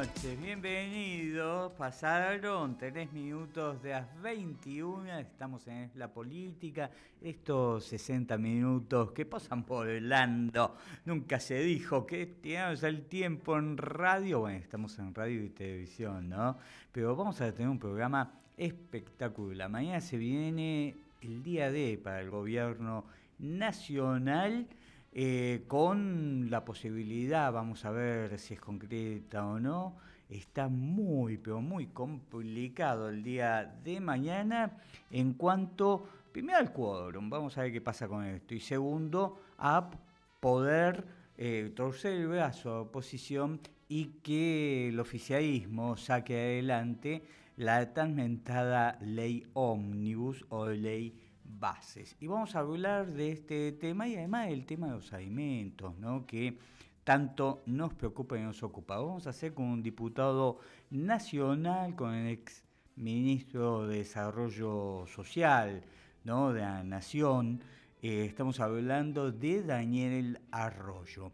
noches, bienvenidos. Pasaron tres minutos de las 21, estamos en la política. Estos 60 minutos que pasan volando, nunca se dijo que teníamos el tiempo en radio. Bueno, estamos en radio y televisión, ¿no? Pero vamos a tener un programa espectacular. Mañana se viene el día D para el gobierno nacional eh, con la posibilidad, vamos a ver si es concreta o no, está muy, pero muy complicado el día de mañana en cuanto, primero al quórum, vamos a ver qué pasa con esto, y segundo, a poder eh, torcer el brazo a oposición y que el oficialismo saque adelante la tan mentada ley ómnibus o ley bases. Y vamos a hablar de este tema y además del tema de los alimentos, ¿no? que tanto nos preocupa y nos ocupa. Vamos a hacer con un diputado nacional, con el ex ministro de Desarrollo Social ¿no? de la Nación. Eh, estamos hablando de Daniel Arroyo.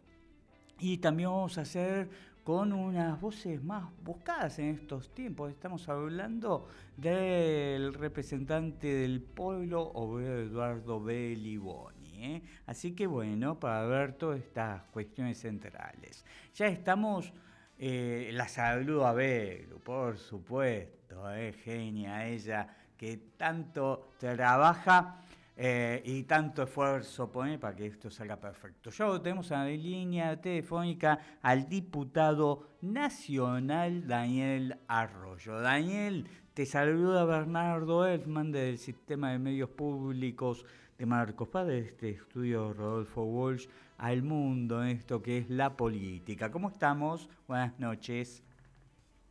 Y también vamos a hacer con unas voces más buscadas en estos tiempos. Estamos hablando del representante del pueblo Eduardo Belliboni. ¿eh? Así que bueno, para ver todas estas cuestiones centrales. Ya estamos... Eh, la saludo a Belu, por supuesto, es ¿eh? genia ella que tanto trabaja eh, y tanto esfuerzo pone para que esto salga perfecto. Ya tenemos en línea telefónica al diputado nacional Daniel Arroyo. Daniel, te saluda Bernardo Elfman del Sistema de Medios Públicos de Marcos Paz, de este estudio Rodolfo Walsh, al mundo en esto que es la política. ¿Cómo estamos? Buenas noches.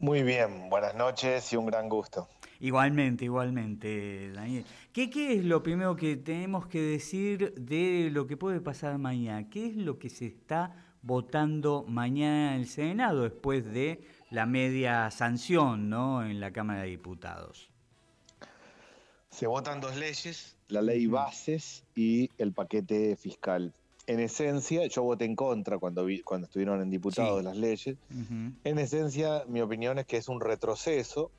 Muy bien, buenas noches y un gran gusto. Igualmente, igualmente, Daniel. ¿Qué, es lo primero que tenemos que decir de lo que puede pasar mañana? ¿Qué es lo que se está votando mañana en el Senado después de la media sanción ¿no? en la Cámara de Diputados? Se votan dos leyes, la ley bases y el paquete fiscal. En esencia, yo voté en contra cuando, vi, cuando estuvieron en diputados las leyes. En esencia, mi opinión es que es un retroceso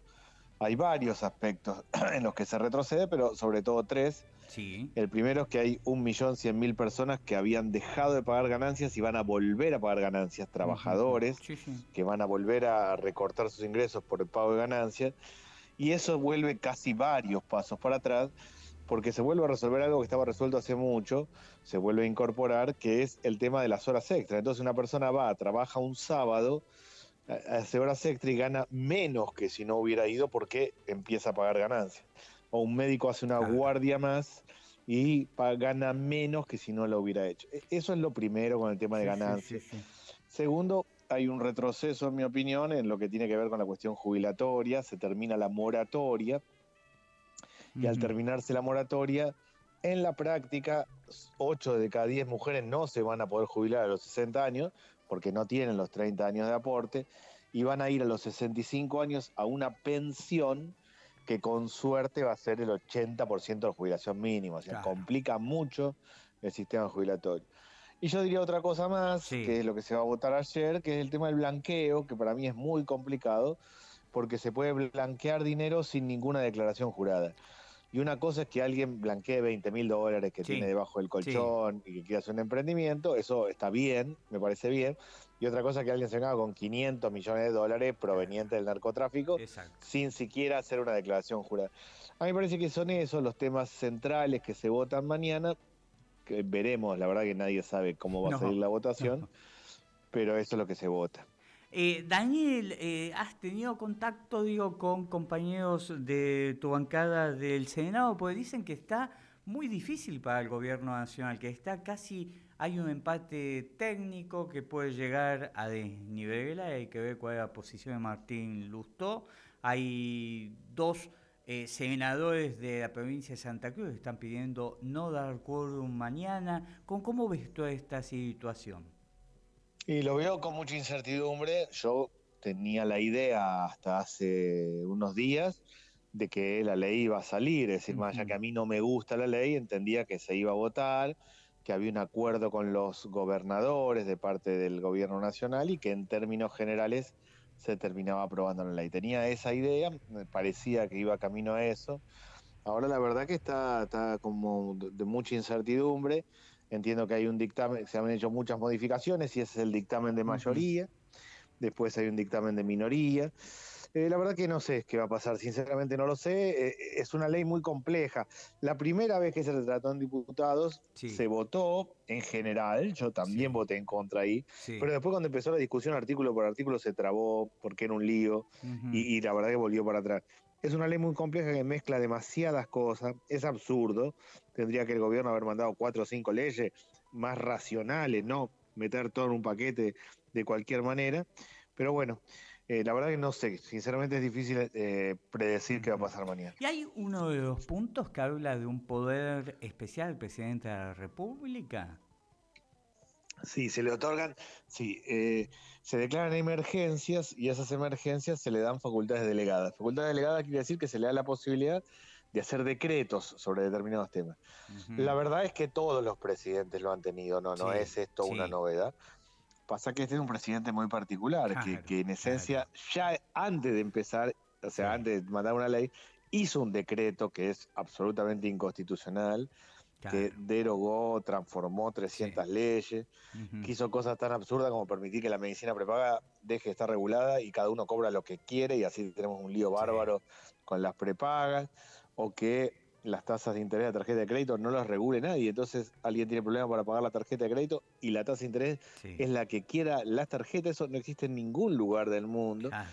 hay varios aspectos en los que se retrocede, pero sobre todo tres. Sí. El primero es que hay 1.100.000 personas que habían dejado de pagar ganancias y van a volver a pagar ganancias, trabajadores que van a volver a recortar sus ingresos por el pago de ganancias. Y eso vuelve casi varios pasos para atrás, porque se vuelve a resolver algo que estaba resuelto hace mucho, se vuelve a incorporar, que es el tema de las horas extras. Entonces una persona va, trabaja un sábado, Asegura Sectri gana menos que si no hubiera ido porque empieza a pagar ganancias. O un médico hace una guardia más y gana menos que si no lo hubiera hecho. E, eso es lo primero con el tema de ganancias. Segundo, hay un retroceso, en mi opinión, en lo que tiene que ver con la cuestión jubilatoria. Se termina la moratoria. Y al terminarse la moratoria, en la práctica, 8 de cada 10 mujeres no se van a poder jubilar a los 60 años porque no tienen los 30 años de aporte y van a ir a los 65 años a una pensión que con suerte va a ser el 80% de jubilación mínima, o sea, complica mucho el sistema jubilatorio. Y yo diría otra cosa más, que es lo que se va a votar ayer, que es el tema del blanqueo, que para mí es muy complicado, porque se puede blanquear dinero sin ninguna declaración jurada. Y una cosa es que alguien blanquee 20 mil dólares que tiene debajo del colchón y que quiera hacer un emprendimiento, eso está bien, me parece bien, y otra cosa que alguien ha venga con 500 millones de dólares provenientes del narcotráfico sin siquiera hacer una declaración jurada. A mí me parece que son esos los temas centrales que se votan mañana. Que veremos, la verdad que nadie sabe cómo va a salir la votación, pero eso es lo que se vota. Eh, Daniel, eh, ¿has tenido contacto digo, con compañeros de tu bancada del Senado? Porque dicen que está muy difícil para el gobierno nacional, que está casi hay un empate técnico que puede llegar a desnivelar, hay que ver cuál es la posición de Martín Lustó. Hay dos eh, senadores de la provincia de Santa Cruz que están pidiendo no dar quórum mañana. ¿Con cómo ves toda esta situación? Y lo veo con mucha incertidumbre. Yo tenía la idea hasta hace unos días de que la ley iba a salir, es decir, más allá que a mí no me gusta la ley, entendía que se iba a votar, que había un acuerdo con los gobernadores de parte del gobierno nacional y que en términos generales se terminaba aprobando la ley. Tenía esa idea, parecía que iba camino a eso. Ahora la verdad que está, está como de mucha incertidumbre. Entiendo que hay un dictamen, se han hecho muchas modificaciones y ese es el dictamen de mayoría. Después hay un dictamen de minoría. Eh, la verdad que no sé qué va a pasar, sinceramente no lo sé. Eh, es una ley muy compleja. La primera vez que se trató en diputados, se votó en general, yo también voté en contra ahí, pero después cuando empezó la discusión artículo por artículo se trabó porque era un lío y, y la verdad que volvió para atrás. Es una ley muy compleja que mezcla demasiadas cosas, es absurdo, tendría que el gobierno haber mandado cuatro o cinco leyes más racionales, no meter todo en un paquete de cualquier manera, pero bueno, eh, la verdad que no sé, sinceramente es difícil eh, predecir qué va a pasar mañana. Y hay uno de los puntos que habla de un poder especial presidente de la República. Sí, se le otorgan, sí, eh, se declaran emergencias y a esas emergencias se le dan facultades delegadas. Facultades delegadas quiere decir que se le da la posibilidad de hacer decretos sobre determinados temas. La verdad es que todos los presidentes lo han tenido, no, no es esto una novedad. Pasa que este es un presidente muy particular, que, en esencia, ya antes de empezar, o sea, antes de mandar una ley, hizo un decreto que es absolutamente inconstitucional, que derogó, transformó 300 leyes, que hizo cosas tan absurdas como permitir que la medicina prepaga deje de estar regulada y cada uno cobra lo que quiere y así tenemos un lío bárbaro con las prepagas, o que las tasas de interés de tarjeta de crédito no las regule nadie. Entonces alguien tiene problemas para pagar la tarjeta de crédito y la tasa de interés es la que quiera las tarjetas. Eso no existe en ningún lugar del mundo. Ah.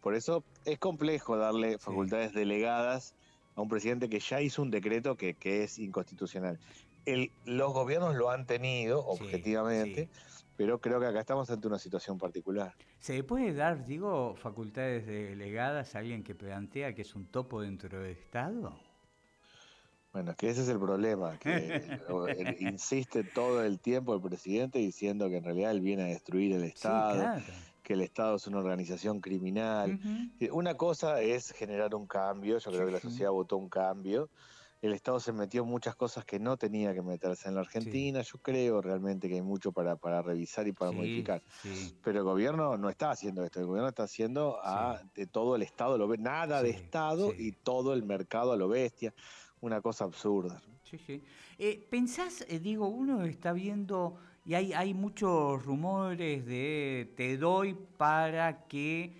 Por eso es complejo darle facultades delegadas a un presidente que ya hizo un decreto que, es inconstitucional. El, los gobiernos lo han tenido, objetivamente, pero creo que acá estamos ante una situación particular. ¿Se puede dar, digo, facultades delegadas a alguien que plantea que es un topo dentro del Estado? Bueno, que ese es el problema, que insiste todo el tiempo el presidente diciendo que en realidad él viene a destruir el Estado, que el Estado es una organización criminal. Una cosa es generar un cambio, yo creo que la sociedad votó un cambio, el Estado se metió en muchas cosas que no tenía que meterse en la Argentina. Yo creo realmente que hay mucho para, revisar y para modificar. Pero el gobierno no está haciendo esto. El gobierno está haciendo a de todo el Estado lo ve, nada de Estado y todo el mercado a lo bestia una cosa absurda. Sí, sí. Eh, ¿Pensás, eh, digo, uno está viendo y hay, hay muchos rumores de te doy para que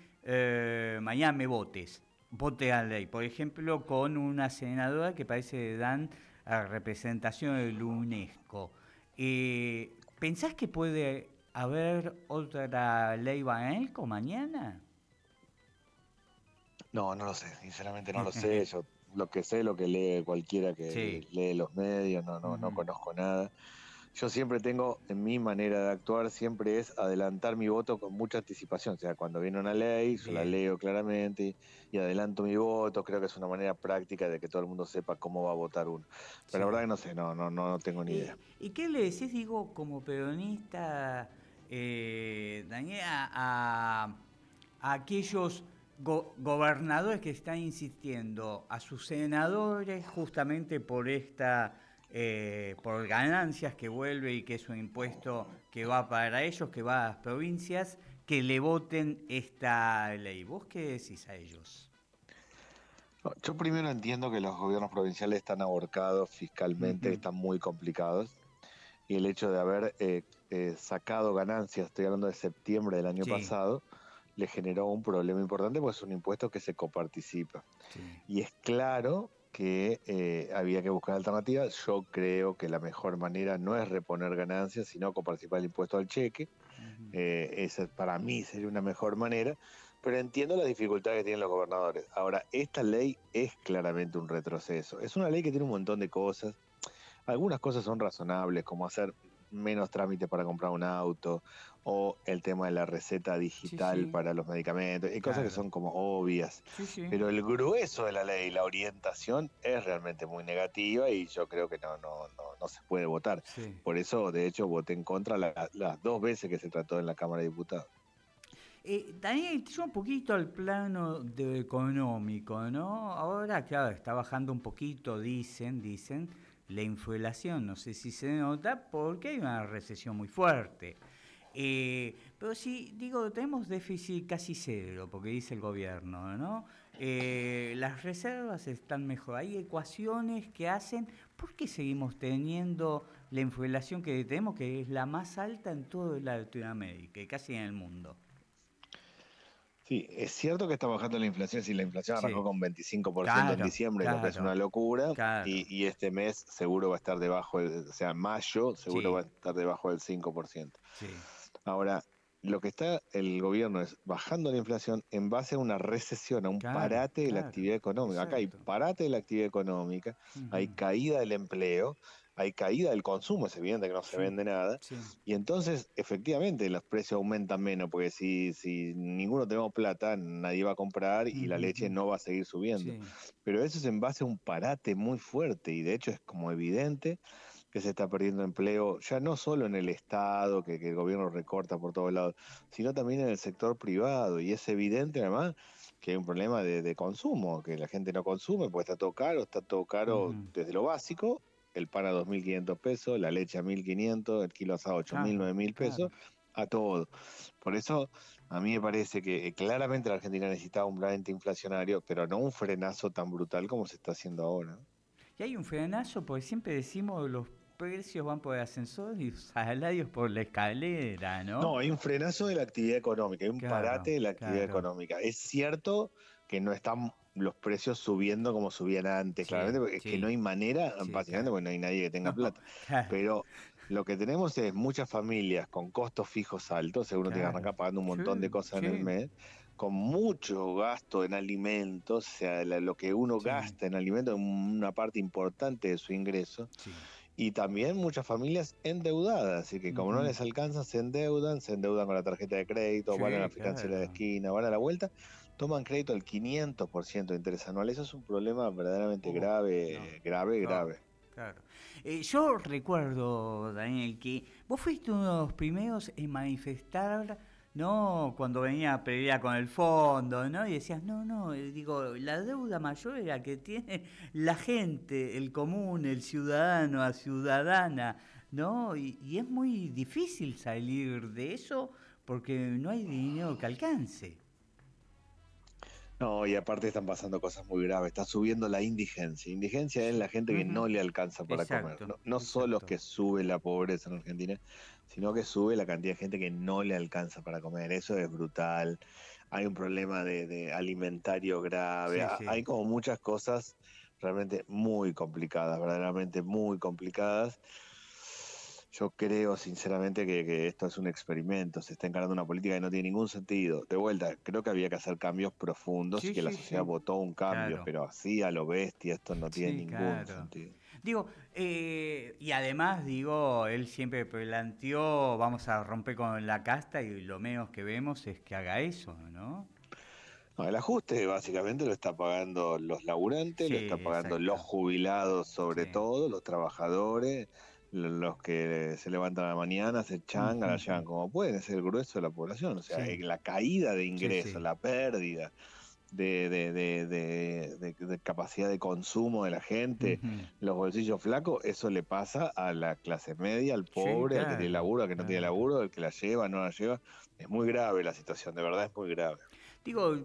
mañana eh, me votes, vote a ley? Por ejemplo, con una senadora que parece dan a representación del UNESCO. ¿Pensás que puede haber otra ley con mañana? No, no lo sé, sinceramente no lo sé. Yo lo que sé, lo que lee cualquiera que lee los medios, no, no, no conozco nada. Yo siempre tengo, en mi manera de actuar, siempre es adelantar mi voto con mucha anticipación. O sea, cuando viene una ley, yo la leo claramente y, adelanto mi voto. Creo que es una manera práctica de que todo el mundo sepa cómo va a votar uno. Pero la verdad que no sé, no, no, no, tengo ni idea. ¿Y qué le decís, digo, como peronista, eh, Daniel, a aquellos gobernadores que están insistiendo a sus senadores justamente por esta eh, por ganancias que vuelve y que es un impuesto que va para ellos, que va a las provincias, que le voten esta ley. ¿Vos qué decís a ellos? Yo primero entiendo que los gobiernos provinciales están ahorcados fiscalmente, están muy complicados. Y el hecho de haber eh, eh, sacado ganancias, estoy hablando de septiembre del año pasado, le generó un problema importante porque es un impuesto que se coparticipa. Y es claro que eh, había que buscar alternativas. Yo creo que la mejor manera no es reponer ganancias, sino coparticipar el impuesto al cheque. Eh, esa para mí sería una mejor manera, pero entiendo las dificultades que tienen los gobernadores. Ahora, esta ley es claramente un retroceso. Es una ley que tiene un montón de cosas. Algunas cosas son razonables, como hacer menos trámites para comprar un auto o el tema de la receta digital para los medicamentos, y cosas que son como obvias. Pero el grueso de la ley, la orientación, es realmente muy negativa y yo creo que no, no, no, se puede votar. Por eso, de hecho, voté en contra las dos veces que se trató en la Cámara de Diputados. Eh, Daniel, un poquito al plano económico, ¿no? Ahora, claro, está bajando un poquito, dicen, dicen, la inflación. No sé si se nota porque hay una recesión muy fuerte. Eh, pero sí, digo, tenemos déficit casi cero, porque dice el gobierno, ¿no? Eh, las reservas están mejor. Hay ecuaciones que hacen, ¿por qué seguimos teniendo la inflación que tenemos, que es la más alta en toda Latinoamérica y casi en el mundo? Sí, es cierto que está bajando la inflación, si la inflación arrancó con 25% en diciembre, es una locura, y, este mes seguro va a estar debajo, o sea, mayo seguro va a estar debajo del 5%. Sí. Ahora, lo que está el gobierno es bajando la inflación en base a una recesión, a un parate de la actividad económica. Acá hay parate de la actividad económica, hay caída del empleo, hay caída del consumo, es evidente que no se vende nada. Y entonces, efectivamente, los precios aumentan menos, porque si, si ninguno tenemos plata, nadie va a comprar y la leche no va a seguir subiendo. Pero eso es en base a un parate muy fuerte y de hecho es como evidente se está perdiendo empleo, ya no solo en el Estado, que, el gobierno recorta por todos lados, sino también en el sector privado. Y es evidente además que hay un problema de, consumo, que la gente no consume porque está todo caro, está todo caro desde lo básico, el pan a 2.500 pesos, la leche a 1.500, el kilo asado a 8.000, 9.000 pesos, a todo. Por eso a mí me parece que claramente la Argentina necesitaba un plan inflacionario, pero no un frenazo tan brutal como se está haciendo ahora. Y hay un frenazo, porque siempre decimos los precios van por el ascensor y salarios por la escalera, ¿no? No, hay un frenazo de la actividad económica, hay un parate de la actividad económica. Es cierto que no están los precios subiendo como subían antes, claramente, porque es que no hay manera, sí, básicamente, porque no hay nadie que tenga plata. Pero lo que tenemos es muchas familias con costos fijos altos, seguro te arrancar pagando un montón de cosas en el mes con mucho gasto en alimentos, o sea, lo que uno gasta en alimentos es una parte importante de su ingreso. Sí y también muchas familias endeudadas, así que como no les alcanza, se endeudan, se endeudan con la tarjeta de crédito, van a la financiera de esquina, van a la vuelta, toman crédito al 500% de interés anual. Eso es un problema verdaderamente grave, grave, grave. Claro. Eh, yo recuerdo, Daniel, que vos fuiste uno de los primeros en manifestar no, cuando venía a con el fondo, ¿no? Y decías, no, no, eh, digo, la deuda mayor era que tiene la gente, el común, el ciudadano, la ciudadana, ¿no? Y, es muy difícil salir de eso porque no hay dinero que alcance. No, y aparte están pasando cosas muy graves. Está subiendo la indigencia. Indigencia es la gente que no le alcanza para comer. No, no solo que sube la pobreza en Argentina, sino que sube la cantidad de gente que no le alcanza para comer. Eso es brutal. Hay un problema de, alimentario grave. Ah, hay como muchas cosas realmente muy complicadas, verdaderamente muy complicadas. Yo creo sinceramente que, esto es un experimento, se está encarando una política que no tiene ningún sentido. De vuelta, creo que había que hacer cambios profundos y que la sociedad votó un cambio, pero así a lo bestia esto no tiene ningún sentido. Digo, eh, y además, digo, él siempre planteó, vamos a romper con la casta y lo menos que vemos es que haga eso, ¿no? el ajuste básicamente lo está pagando los laburantes, lo está pagando los jubilados sobre todo, los trabajadores, los que se levantan a la mañana, se changan, la llevan como pueden, es el grueso de la población, o sea, la caída de ingresos, la pérdida de, de, capacidad de consumo de la gente, los bolsillos flacos, eso le pasa a la clase media, al pobre, al que tiene laburo, al que no tiene laburo, al que la lleva, no la lleva. Es muy grave la situación, de verdad es muy grave. Digo,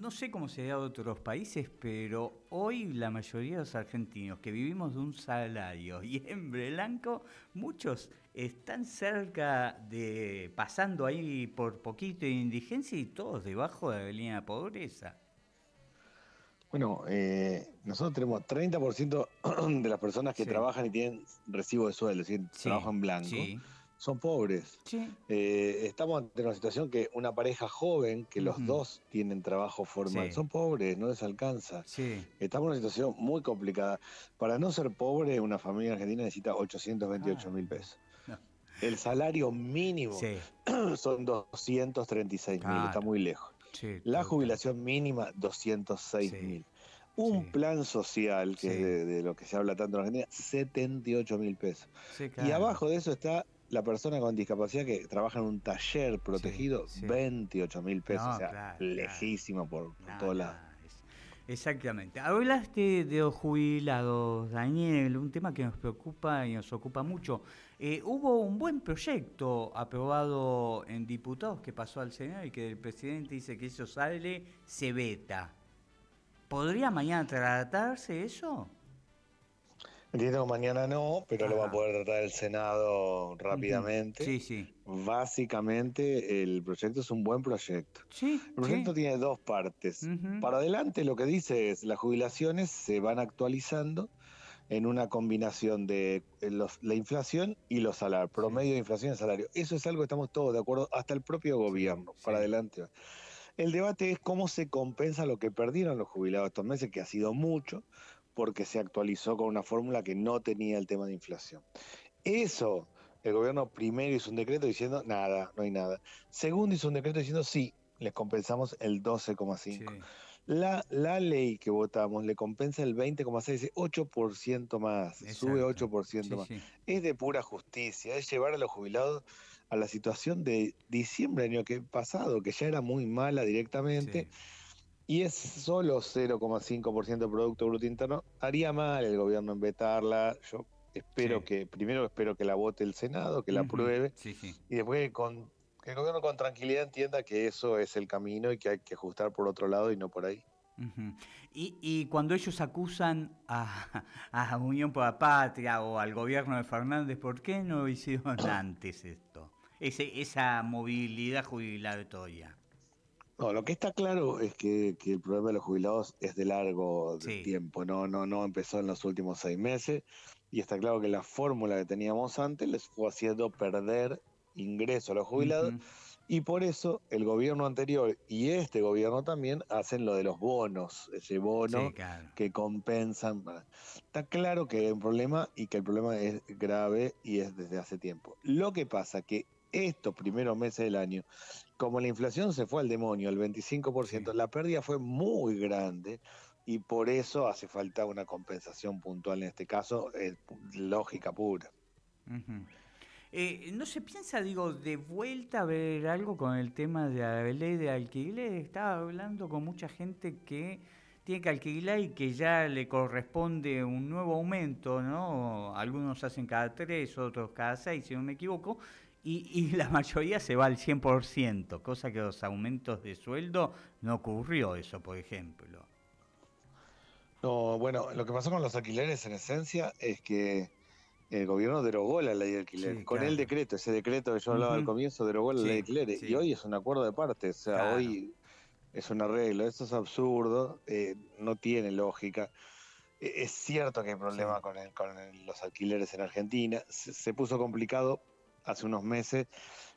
no sé cómo se da en otros países, pero hoy la mayoría de los argentinos que vivimos de un salario y en blanco, muchos están cerca de pasando ahí por poquito de indigencia y todos debajo de la línea de pobreza. Bueno, eh, nosotros tenemos 30% de las personas que trabajan y tienen recibo de sueldo, es decir, trabajan blanco, son pobres. Eh, estamos ante una situación que una pareja joven, que los dos tienen trabajo formal, son pobres, no les alcanza. Estamos en una situación muy complicada. Para no ser pobre, una familia argentina necesita 828 ah. mil pesos. El salario mínimo son 236 mil, está muy lejos la jubilación mínima, 206 mil. Un plan social, que es de, lo que se habla tanto en Argentina, 78 mil pesos. Y abajo de eso está la persona con discapacidad que trabaja en un taller protegido, 28 mil pesos. o sea, lejísimo por, todos lados. Exactamente. Hablaste de los jubilados, Daniel, un tema que nos preocupa y nos ocupa mucho. Eh, hubo un buen proyecto aprobado en diputados que pasó al Senado y que el presidente dice que eso sale, se veta. ¿Podría mañana tratarse eso? Entiendo mañana no, pero lo va a poder tratar el Senado rápidamente. Sí, sí. Básicamente el proyecto es un buen proyecto. Sí, el proyecto tiene dos partes. Para adelante lo que dice es las jubilaciones se van actualizando en una combinación de eh, la inflación y los salarios, promedio de inflación y salario. Eso es algo que estamos todos de acuerdo, hasta el propio gobierno, para adelante. El debate es cómo se compensa lo que perdieron los jubilados estos meses, que ha sido mucho, porque se actualizó con una fórmula que no tenía el tema de inflación. Eso, el gobierno primero hizo un decreto diciendo nada, no hay nada. Segundo hizo un decreto diciendo sí, les compensamos el 12,5. La, ley que votamos le compensa el 20,6, 8% más, sube 8% más. Es de pura justicia, es llevar a los jubilados a la situación de diciembre del año que pasado, que ya era muy mala directamente. y es solo 0,5% de Producto Bruto Interno, haría mal el gobierno en vetarla. Yo espero que, primero espero que la vote el Senado, que la apruebe, y después con, que el gobierno con tranquilidad entienda que eso es el camino y que hay que ajustar por otro lado y no por ahí. y, cuando ellos acusan a, Unión por la Patria o al gobierno de Fernández, ¿por qué no hicieron antes esto? Ese, esa movilidad jubilatoria. No, lo que está claro es que, el problema de los jubilados es de largo tiempo, no, no, no empezó en los últimos seis meses y está claro que la fórmula que teníamos antes les fue haciendo perder ingreso a los jubilados. Y por eso el gobierno anterior y este gobierno también hacen lo de los bonos, ese bono que compensan. Está claro que hay un problema y que el problema es grave y es desde hace tiempo. Lo que pasa que estos primeros meses del año, como la inflación se fue al demonio, el 25%, la pérdida fue muy grande y por eso hace falta una compensación puntual en este caso, es eh, lógica pura. Eh, ¿No se piensa, digo, de vuelta a ver algo con el tema de la ley de alquiler? Estaba hablando con mucha gente que tiene que alquilar y que ya le corresponde un nuevo aumento, ¿no? Algunos hacen cada tres, otros cada seis, si no me equivoco, y, la mayoría se va al 100%, cosa que los aumentos de sueldo no ocurrió eso, por ejemplo. No, bueno, lo que pasó con los alquileres en esencia es que el gobierno derogó la ley de alquiler, con el decreto, ese decreto que yo hablaba al comienzo, derogó la ley de alquiler, y hoy es un acuerdo de partes, o sea, hoy es un arreglo, esto es absurdo, eh, no tiene lógica. E, es cierto que hay problema con, con los alquileres en Argentina, se, se, puso complicado hace unos meses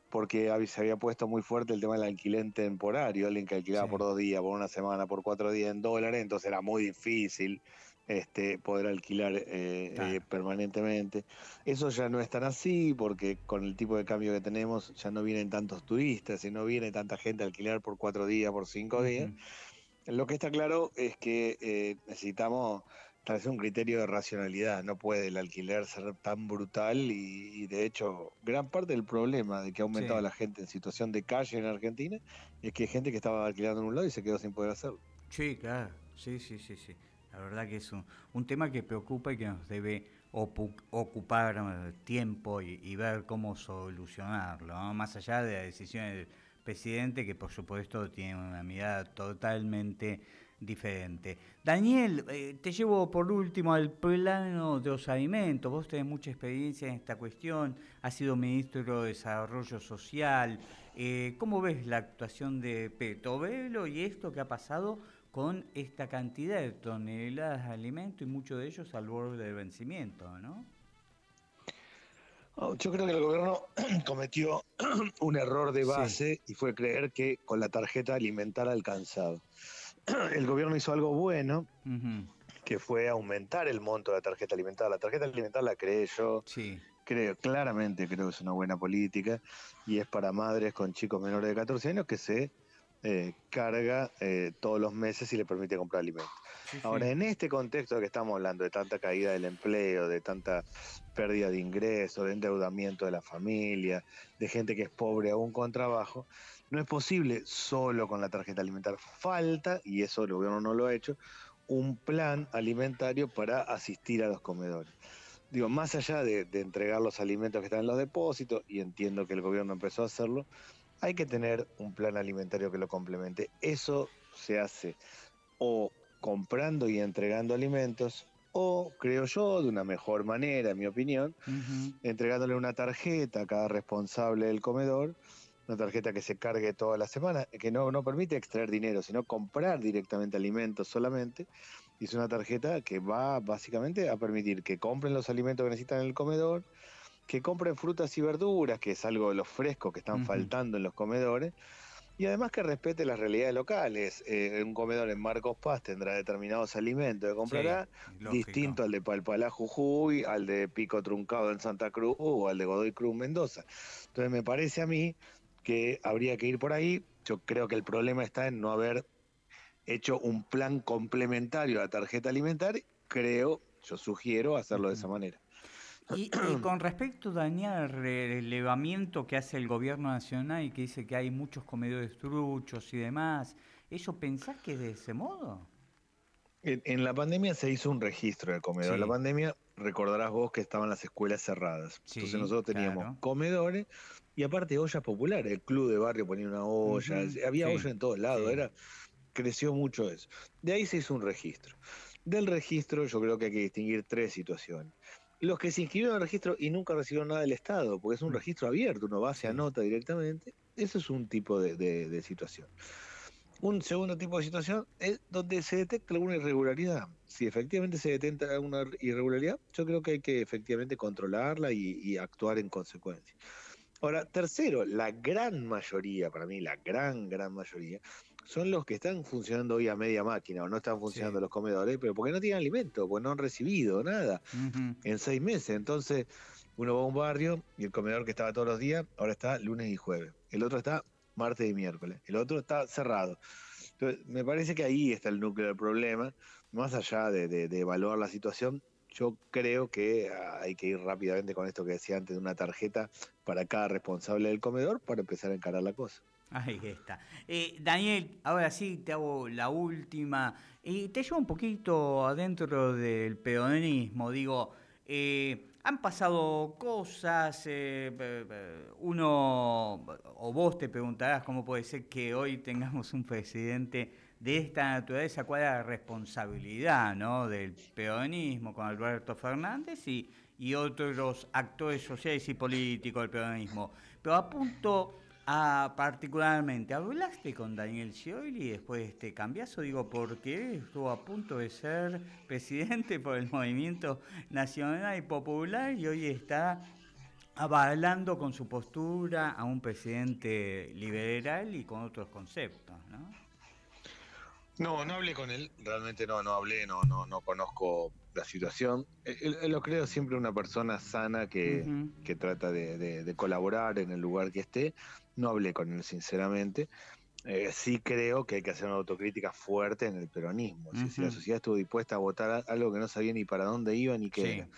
porque se había puesto muy fuerte el tema del alquiler temporario, alguien que alquilaba por dos días, por una semana, por cuatro días en dólares, entonces era muy difícil este, poder alquilar eh, eh, permanentemente. Eso ya no es tan así porque con el tipo de cambio que tenemos ya no vienen tantos turistas y no viene tanta gente a alquilar por cuatro días, por cinco días. Lo que está claro es que eh, necesitamos traer un criterio de racionalidad. No puede el alquiler ser tan brutal y, de hecho gran parte del problema de que ha aumentado la gente en situación de calle en Argentina es que hay gente que estaba alquilando en un lado y se quedó sin poder hacerlo. Sí, claro. Sí, sí, sí, sí. La verdad que es un, tema que preocupa y que nos debe ocupar eh, tiempo y, ver cómo solucionarlo, más allá de la decisión del presidente, que por supuesto tiene una mirada totalmente diferente. Daniel, eh, te llevo por último al plano de los alimentos. Vos tenés mucha experiencia en esta cuestión, has sido ministro de Desarrollo Social. Eh, ¿Cómo ves la actuación de Petovelo y esto que ha pasado? con esta cantidad de toneladas de alimento y muchos de ellos al borde del vencimiento, ¿no? Oh, yo creo que el gobierno cometió un error de base y fue creer que con la tarjeta alimentar alcanzado. El gobierno hizo algo bueno, que fue aumentar el monto de la tarjeta alimentar. La tarjeta alimentar la creé yo. Sí. Creo, claramente creo que es una buena política y es para madres con chicos menores de 14 años que se eh, carga eh, todos los meses y le permite comprar alimentos. Ahora, en este contexto que estamos hablando, de tanta caída del empleo, de tanta pérdida de ingreso, de endeudamiento de la familia, de gente que es pobre aún con trabajo, no es posible solo con la tarjeta alimentar... Falta, y eso el gobierno no lo ha hecho, un plan alimentario para asistir a los comedores. Digo, más allá de entregar los alimentos que están en los depósitos, y entiendo que el gobierno empezó a hacerlo, hay que tener un plan alimentario que lo complemente. Eso se hace o comprando y entregando alimentos, o creo yo, de una mejor manera, en mi opinión, entregándole una tarjeta a cada responsable del comedor, una tarjeta que se cargue toda la semana, que no, no permite extraer dinero, sino comprar directamente alimentos solamente. Es una tarjeta que va básicamente a permitir que compren los alimentos que necesitan en el comedor, que compren frutas y verduras, que es algo de los frescos que están faltando en los comedores, y además que respete las realidades locales. Eh, un comedor en Marcos Paz tendrá determinados alimentos que comprará, distinto al de Palpalá Jujuy, al de Pico Truncado en Santa Cruz o al de Godoy Cruz Mendoza. Entonces me parece a mí que habría que ir por ahí. Yo creo que el problema está en no haber hecho un plan complementario a la tarjeta alimentaria. Creo, yo sugiero hacerlo de esa manera. Y, con respecto, Daniel, el relevamiento que hace el gobierno nacional y que dice que hay muchos comedores truchos y demás, ¿eso pensás que es de ese modo? En, la pandemia se hizo un registro del comedor. En La pandemia, recordarás vos que estaban las escuelas cerradas. Entonces nosotros teníamos comedores y aparte ollas populares. El club de barrio ponía una olla, había ollas en todos lados. Era, creció mucho eso. De ahí se hizo un registro. Del registro yo creo que hay que distinguir tres situaciones los que se inscribieron al registro y nunca recibieron nada del Estado, porque es un mm. registro abierto, uno va, se anota directamente, eso es un tipo de, situación. Un segundo tipo de situación es donde se detecta alguna irregularidad. Si efectivamente se detecta alguna irregularidad, yo creo que hay que efectivamente controlarla y actuar en consecuencia. Ahora, tercero, la gran mayoría, para mí la gran, gran mayoría, son los que están funcionando hoy a media máquina o no están funcionando los comedores, pero porque no tienen alimento, porque no han recibido nada en seis meses. Entonces, uno va a un barrio y el comedor que estaba todos los días, ahora está lunes y jueves. El otro está martes y miércoles. El otro está cerrado. Entonces, me parece que ahí está el núcleo del problema, más allá de evaluar la situación, yo creo que ah, hay que ir rápidamente con esto que decía antes de una tarjeta para cada responsable del comedor para empezar a encarar la cosa. Ahí está. Eh, Daniel, ahora sí te hago la última. Y te llevo un poquito adentro del peonismo. Digo, eh, han pasado cosas. Eh, uno, o vos te preguntarás cómo puede ser que hoy tengamos un presidente de esta naturaleza, cuál era la responsabilidad del peronismo con Alberto Fernández y, y otros actores sociales y políticos del peronismo. Pero apunto a particularmente, hablaste con Daniel Scioli después de este cambiazo, digo, porque estuvo a punto de ser presidente por el movimiento nacional y popular y hoy está avalando con su postura a un presidente liberal y con otros conceptos, ¿no? No, no hablé con él, realmente no, no hablé, no, no, no conozco la situación. Eh, lo creo siempre una persona sana que, que trata de, colaborar en el lugar que esté. No hablé con él, sinceramente. Eh, sí creo que hay que hacer una autocrítica fuerte en el peronismo. si la sociedad estuvo dispuesta a votar algo que no sabía ni para dónde iba ni qué era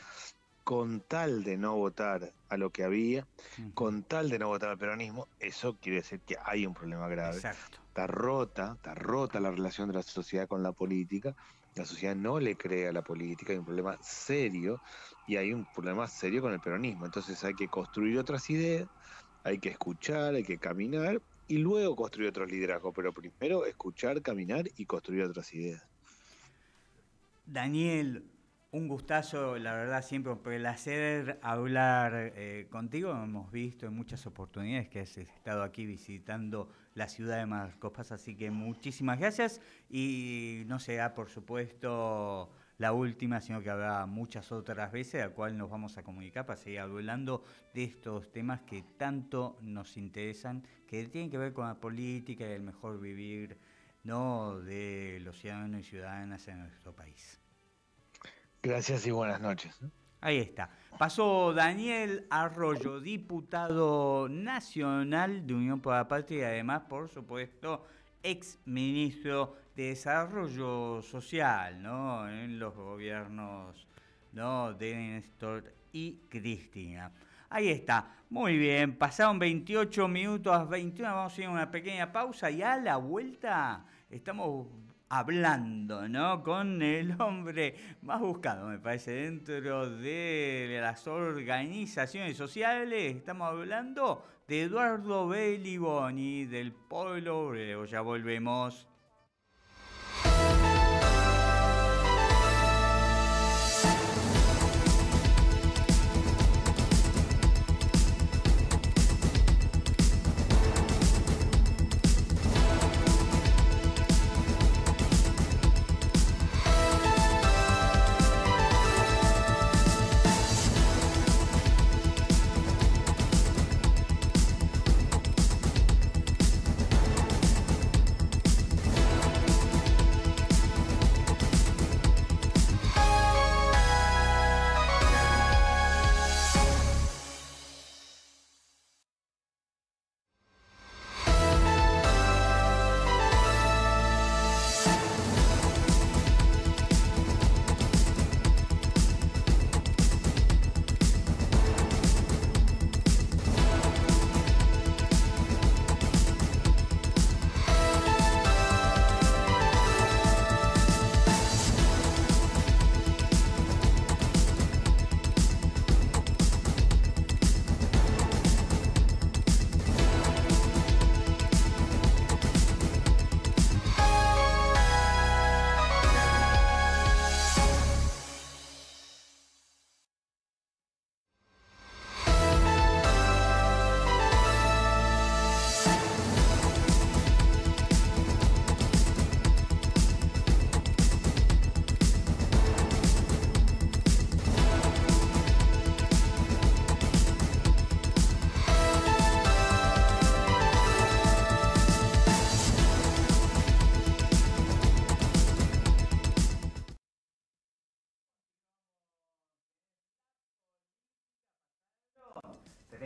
con tal de no votar a lo que había, con tal de no votar al peronismo, eso quiere decir que hay un problema grave. Está rota, está rota la relación de la sociedad con la política, la sociedad no le cree a la política, hay un problema serio y hay un problema serio con el peronismo. Entonces hay que construir otras ideas, hay que escuchar, hay que caminar y luego construir otros liderazgos, pero primero escuchar, caminar y construir otras ideas. Daniel, un gustazo, la verdad, siempre un placer hablar eh, contigo. Hemos visto en muchas oportunidades que has estado aquí visitando la ciudad de Marcos Paz, así que muchísimas gracias. Y no será, por supuesto, la última, sino que habrá muchas otras veces, a la cual nos vamos a comunicar para seguir hablando de estos temas que tanto nos interesan, que tienen que ver con la política y el mejor vivir ¿no? de los ciudadanos y ciudadanas en nuestro país. Gracias y buenas noches. Ahí está. Pasó Daniel Arroyo, diputado nacional de Unión por la Patria y además, por supuesto, ex ministro de Desarrollo Social, ¿no? En los gobiernos ¿no? de Néstor y Cristina. Ahí está. Muy bien. Pasaron 28 minutos, A 21. Vamos a ir a una pequeña pausa y a la vuelta estamos hablando, ¿no? Con el hombre más buscado, me parece, dentro de las organizaciones sociales. Estamos hablando de Eduardo Boni del Pueblo Obrero. Ya volvemos.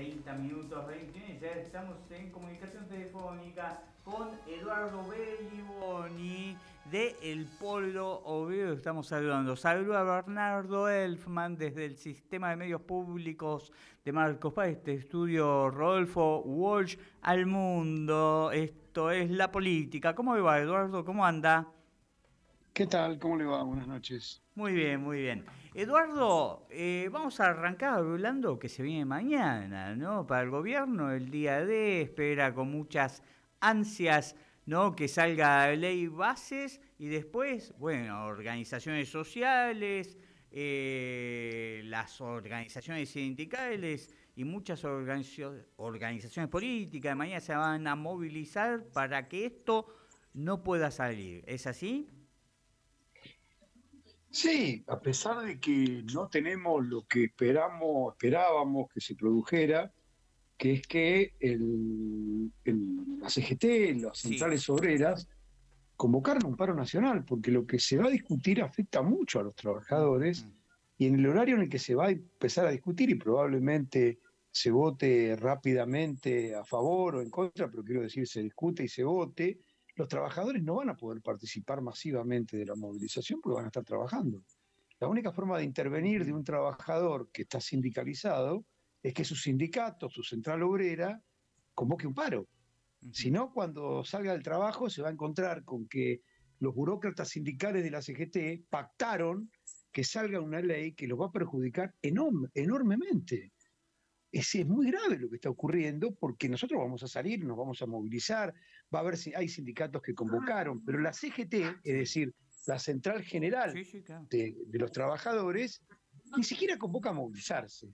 30 minutos 20 ya estamos en comunicación telefónica con Eduardo Belliboni de El Polo Oviedo. Estamos saludando. Saludo a Bernardo Elfman desde el Sistema de Medios Públicos de Marcos Paz, este estudio Rodolfo Walsh al mundo. Esto es la política. ¿Cómo le va, Eduardo? ¿Cómo anda? ¿Qué tal? ¿Cómo le va? Buenas noches. Muy bien, muy bien. Eduardo, eh, vamos a arrancar hablando que se viene mañana, ¿no? Para el gobierno, el día de, espera con muchas ansias, ¿no? Que salga ley bases y después, bueno, organizaciones sociales, eh, las organizaciones sindicales y muchas organizaciones políticas de mañana se van a movilizar para que esto no pueda salir. ¿Es así? Sí, a pesar de que no tenemos lo que esperamos, esperábamos que se produjera, que es que el, la CGT, las centrales obreras, convocaron un paro nacional, porque lo que se va a discutir afecta mucho a los trabajadores mm. y en el horario en el que se va a empezar a discutir y probablemente se vote rápidamente a favor o en contra, pero quiero decir, se discute y se vote, los trabajadores no van a poder participar masivamente de la movilización porque van a estar trabajando. La única forma de intervenir de un trabajador que está sindicalizado es que su sindicato, su central obrera, convoque un paro. Si no, cuando salga del trabajo se va a encontrar con que los burócratas sindicales de la CGT pactaron que salga una ley que los va a perjudicar enormemente. es muy grave lo que está ocurriendo porque nosotros vamos a salir, nos vamos a movilizar, va a ver si hay sindicatos que convocaron, pero la CGT, ah, es decir, la Central General de, los Trabajadores, ni siquiera convoca a movilizarse.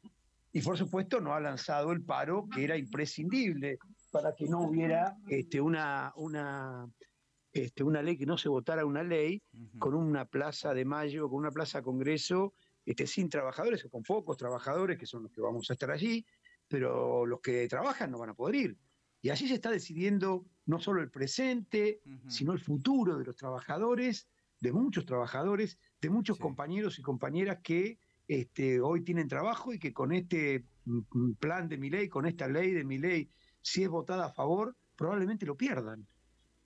Y por supuesto no ha lanzado el paro que era imprescindible para que no hubiera este, una, una, este, una ley, que no se votara una ley con una plaza de mayo, con una plaza Congreso, este, sin trabajadores o con pocos trabajadores que son los que vamos a estar allí, pero los que trabajan no van a poder ir. Y así se está decidiendo no solo el presente, sino el futuro de los trabajadores, de muchos trabajadores, de muchos compañeros y compañeras que este, hoy tienen trabajo y que con este mm, mm, plan de mi ley, con esta ley de mi ley, si es votada a favor, probablemente lo pierdan.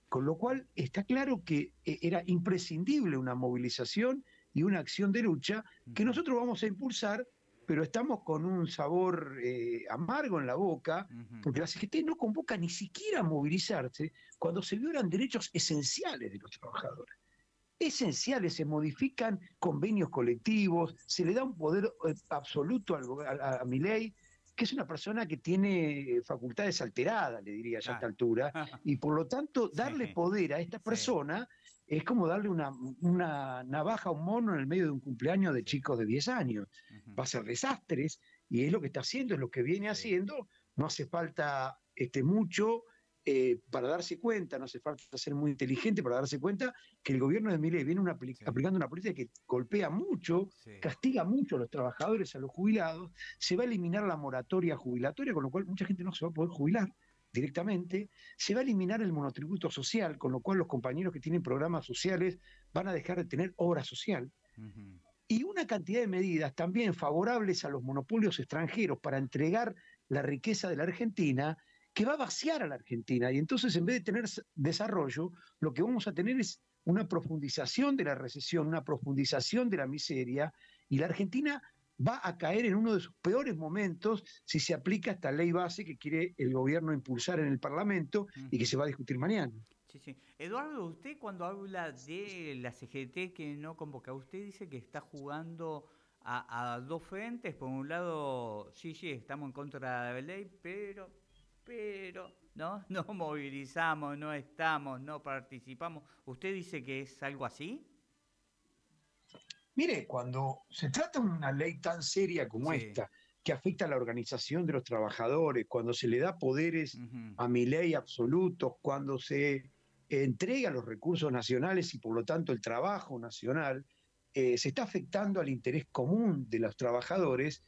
Con lo cual está claro que eh, era imprescindible una movilización y una acción de lucha que nosotros vamos a impulsar pero estamos con un sabor eh, amargo en la boca, porque la CGT no convoca ni siquiera a movilizarse cuando se violan derechos esenciales de los trabajadores. Esenciales, se modifican convenios colectivos, se le da un poder eh, absoluto a, a, mi ley, que es una persona que tiene eh, facultades alteradas, le diría ya a esta altura, y por lo tanto darle poder a esta persona es como darle una, navaja a un mono en el medio de un cumpleaños de chicos de 10 años. Va a ser desastres y es lo que está haciendo, es lo que viene haciendo. No hace falta este, mucho eh, para darse cuenta, no hace falta ser muy inteligente para darse cuenta que el gobierno de Milei viene aplicando una política que golpea mucho, castiga mucho a los trabajadores, a los jubilados, se va a eliminar la moratoria jubilatoria, con lo cual mucha gente no se va a poder jubilar directamente, se va a eliminar el monotributo social, con lo cual los compañeros que tienen programas sociales van a dejar de tener obra social. Y una cantidad de medidas también favorables a los monopolios extranjeros para entregar la riqueza de la Argentina, que va a vaciar a la Argentina. Y entonces, en vez de tener desarrollo, lo que vamos a tener es una profundización de la recesión, una profundización de la miseria, y la Argentina va a caer en uno de sus peores momentos si se aplica esta ley base que quiere el gobierno impulsar en el Parlamento y que se va a discutir mañana. Eduardo, usted cuando habla de la CGT que no convoca, usted dice que está jugando a, a dos frentes. Por un lado, sí, sí, estamos en contra de la ley, pero, pero, ¿no? No movilizamos, no estamos, no participamos. ¿Usted dice que es algo así? Mire, cuando se trata de una ley tan seria como esta, que afecta a la organización de los trabajadores, cuando se le da poderes a mi ley absolutos, cuando se entrega los recursos nacionales y por lo tanto el trabajo nacional, eh, se está afectando al interés común de los trabajadores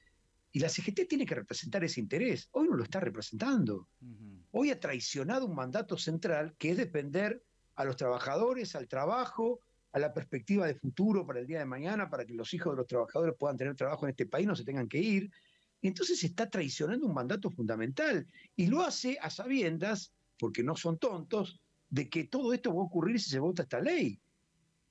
y la CGT tiene que representar ese interés. Hoy no lo está representando. Hoy ha traicionado un mandato central que es depender a los trabajadores, al trabajo a la perspectiva de futuro para el día de mañana, para que los hijos de los trabajadores puedan tener trabajo en este país, no se tengan que ir. Entonces se está traicionando un mandato fundamental y lo hace a sabiendas, porque no son tontos, de que todo esto va a ocurrir si se vota esta ley.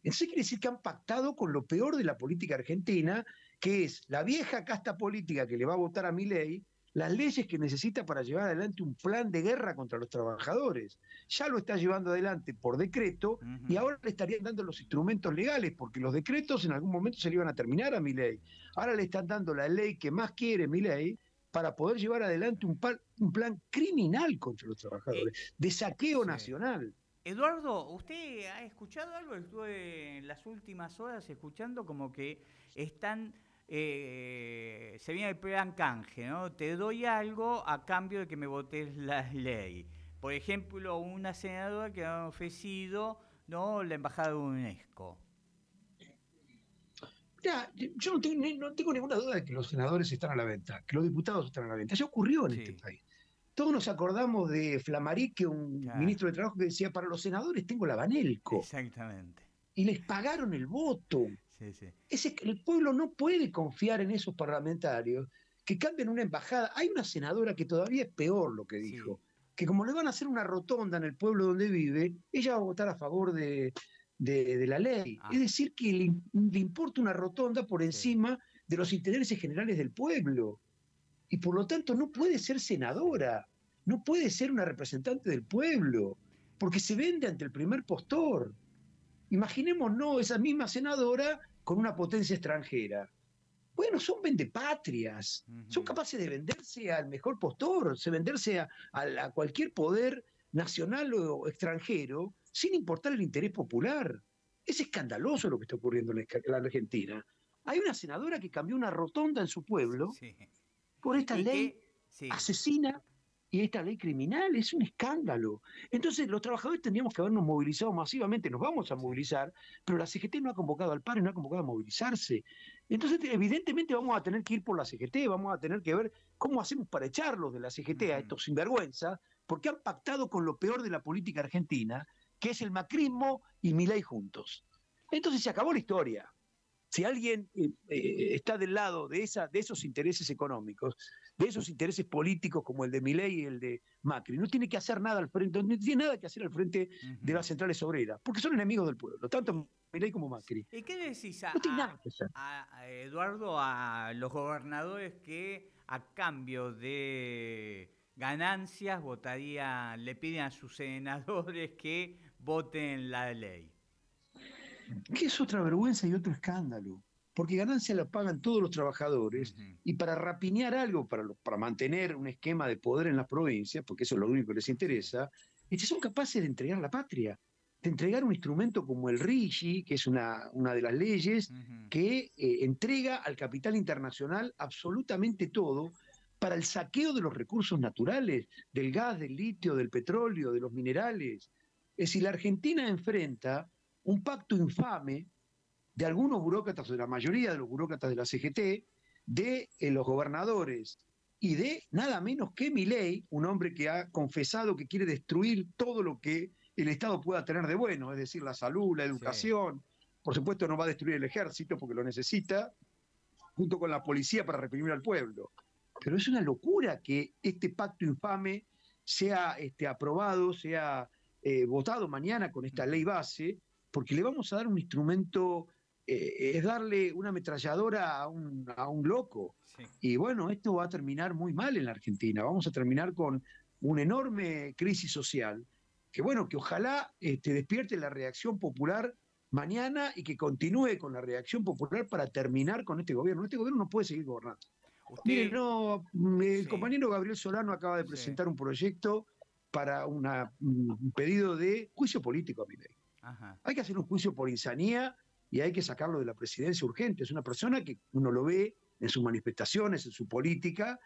Entonces quiere decir que han pactado con lo peor de la política argentina, que es la vieja casta política que le va a votar a mi ley, las leyes que necesita para llevar adelante un plan de guerra contra los trabajadores. Ya lo está llevando adelante por decreto y ahora le estarían dando los instrumentos legales, porque los decretos en algún momento se le iban a terminar a mi ley. Ahora le están dando la ley que más quiere mi ley para poder llevar adelante un, un plan criminal contra los trabajadores, eh, de saqueo nacional. Eduardo, ¿usted ha escuchado algo? Estuve en las últimas horas escuchando como que están eh, se viene el plan canje, ¿no? Te doy algo a cambio de que me votes la ley. Por ejemplo, una senadora que ha ofrecido ¿no? la embajada de UNESCO. yo no tengo, ninguna duda de que los senadores están a la venta, que los diputados están a la venta. Ya ocurrió en este país. Todos nos acordamos de que un ministro de Trabajo, que decía, para los senadores tengo la Banelco. Exactamente. Y les pagaron el voto. Es el pueblo no puede confiar en esos parlamentarios que cambien una embajada. Hay una senadora que todavía es peor lo que dijo, que como le van a hacer una rotonda en el pueblo donde vive, ella va a votar a favor de, la ley. Ah. Es decir, que le, importa una rotonda por encima de los intereses generales del pueblo. Y por lo tanto no puede ser senadora, no puede ser una representante del pueblo, porque se vende ante el primer postor. Imaginémonos esa misma senadora con una potencia extranjera. Bueno, son vendepatrias, son capaces de venderse al mejor postor, de venderse a, a, cualquier poder nacional o extranjero, sin importar el interés popular. Es escandaloso lo que está ocurriendo en la Argentina. Hay una senadora que cambió una rotonda en su pueblo por esta ley asesina y esta ley criminal es un escándalo. Entonces los trabajadores tendríamos que habernos movilizado masivamente, nos vamos a movilizar, pero la CGT no ha convocado al paro no ha convocado a movilizarse. Entonces evidentemente vamos a tener que ir por la CGT, vamos a tener que ver cómo hacemos para echarlos de la CGT a estos sinvergüenza, porque han pactado con lo peor de la política argentina, que es el macrismo y mi ley juntos. Entonces se acabó la historia. Si alguien eh, eh, está del lado de, esa, de esos intereses económicos, de esos intereses políticos como el de Milei y el de Macri. No tiene que hacer nada al frente, no tiene nada que hacer al frente de las centrales obreras, porque son enemigos del pueblo, tanto Milei como Macri. ¿Y qué decís a, Eduardo, a los gobernadores que a cambio de ganancias votaría, le piden a sus senadores que voten la ley? qué es otra vergüenza y otro escándalo porque ganancias la pagan todos los trabajadores y para rapinear algo, para, para mantener un esquema de poder en las provincias, porque eso es lo único que les interesa, que son capaces de entregar la patria, de entregar un instrumento como el RIGI, que es una, de las leyes que eh, entrega al capital internacional absolutamente todo para el saqueo de los recursos naturales, del gas, del litio, del petróleo, de los minerales. Es decir, la Argentina enfrenta un pacto infame de algunos burócratas, de la mayoría de los burócratas de la CGT, de eh, los gobernadores y de nada menos que Milei, un hombre que ha confesado que quiere destruir todo lo que el Estado pueda tener de bueno, es decir, la salud, la educación. Por supuesto, no va a destruir el ejército porque lo necesita, junto con la policía para reprimir al pueblo. Pero es una locura que este pacto infame sea este, aprobado, sea eh, votado mañana con esta ley base, porque le vamos a dar un instrumento eh, es darle una ametralladora a un, loco. Y bueno, esto va a terminar muy mal en la Argentina. Vamos a terminar con una enorme crisis social que bueno, que ojalá este, despierte la reacción popular mañana y que continúe con la reacción popular para terminar con este gobierno. Este gobierno no puede seguir gobernando. no, el compañero Gabriel Solano acaba de presentar un proyecto para un pedido de juicio político a mi ley. Hay que hacer un juicio por insanía y hay que sacarlo de la presidencia urgente. Es una persona que uno lo ve en sus manifestaciones, en su política.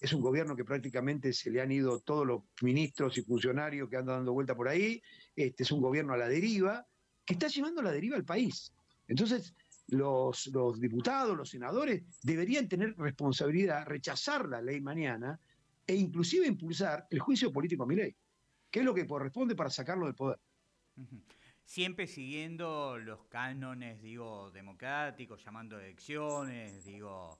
Es un gobierno que prácticamente se le han ido todos los ministros y funcionarios que andan dando vuelta por ahí. Este es un gobierno a la deriva, que está llevando a la deriva al país. Entonces, los, los diputados, los senadores deberían tener responsabilidad, rechazar la ley mañana e inclusive impulsar el juicio político a mi ley, que es lo que corresponde para sacarlo del poder siempre siguiendo los cánones, digo, democráticos, llamando elecciones, digo.